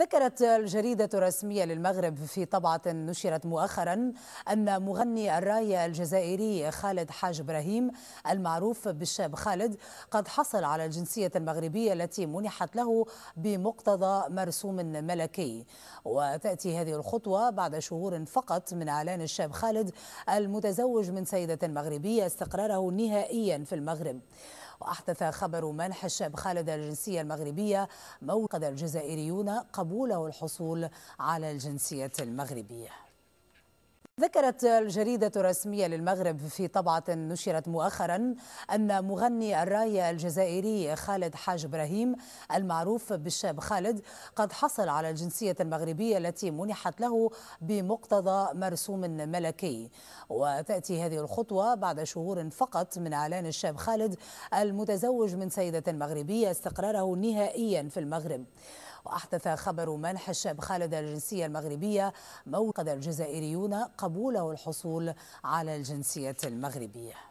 ذكرت الجريدة الرسمية للمغرب في طبعة نشرت مؤخرا أن مغني الراية الجزائري خالد حاج إبراهيم المعروف بالشاب خالد قد حصل على الجنسية المغربية التي منحت له بمقتضى مرسوم ملكي وتأتي هذه الخطوة بعد شهور فقط من إعلان الشاب خالد المتزوج من سيدة مغربية استقراره نهائيا في المغرب وأحدث خبر منح الشاب خالد الجنسية المغربية موقد الجزائريون قبوله الحصول على الجنسية المغربية ذكرت الجريدة الرسمية للمغرب في طبعة نشرت مؤخرا أن مغني الراية الجزائري خالد حاج إبراهيم المعروف بالشاب خالد قد حصل على الجنسية المغربية التي منحت له بمقتضى مرسوم ملكي وتأتي هذه الخطوة بعد شهور فقط من إعلان الشاب خالد المتزوج من سيدة مغربية استقراره نهائيا في المغرب وأحدث خبر منح الشاب خالد الجنسية المغربية موقد الجزائريون قبوله الحصول على الجنسية المغربية